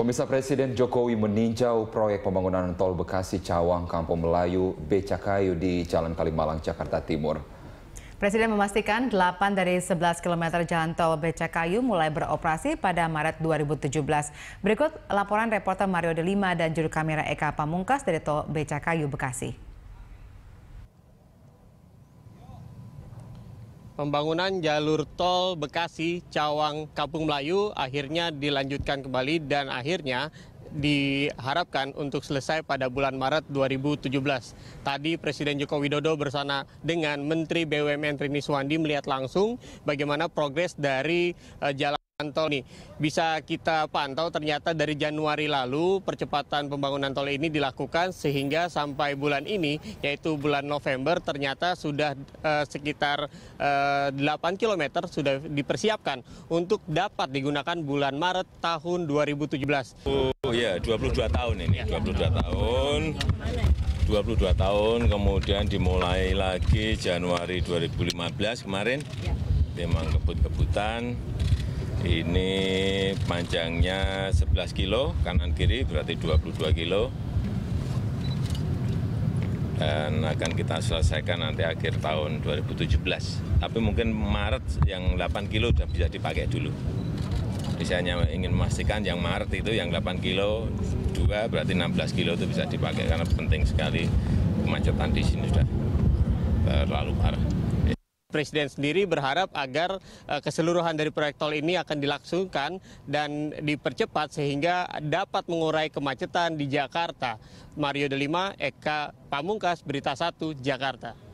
Pemirsa Presiden Jokowi meninjau proyek pembangunan tol Bekasi Cawang Kampung Melayu Becakayu di Jalan Kalimalang, Jakarta Timur. Presiden memastikan 8 dari 11 km jalan tol Becakayu mulai beroperasi pada Maret 2017. Berikut laporan reporter Mario Delima dan juru kamera Eka Pamungkas dari tol Becakayu, Bekasi. pembangunan jalur tol Bekasi Cawang Kampung Melayu akhirnya dilanjutkan kembali dan akhirnya diharapkan untuk selesai pada bulan Maret 2017. Tadi Presiden Joko Widodo bersama dengan Menteri BUMN Rini Suwandi melihat langsung bagaimana progres dari eh, jalan Tol nih bisa kita pantau ternyata dari Januari lalu percepatan pembangunan tol ini dilakukan sehingga sampai bulan ini yaitu bulan November ternyata sudah eh, sekitar eh, 8 km sudah dipersiapkan untuk dapat digunakan bulan Maret tahun 2017. Oh ya, 22 tahun ini, 22 ya. tahun. 22 tahun kemudian dimulai lagi Januari 2015 kemarin ya. memang kebut-kebutan ini panjangnya 11 kilo, kanan kiri berarti 22 kilo. Dan akan kita selesaikan nanti akhir tahun 2017. Tapi mungkin Maret yang 8 kilo sudah bisa dipakai dulu. Saya hanya ingin memastikan yang Maret itu yang 8 kilo, 2 berarti 16 kilo itu bisa dipakai karena penting sekali kemacetan di sini sudah terlalu parah. Presiden sendiri berharap agar eh, keseluruhan dari proyek tol ini akan dilaksukan dan dipercepat sehingga dapat mengurai kemacetan di Jakarta. Mario Delima, Eka Pamungkas, Berita 1, Jakarta.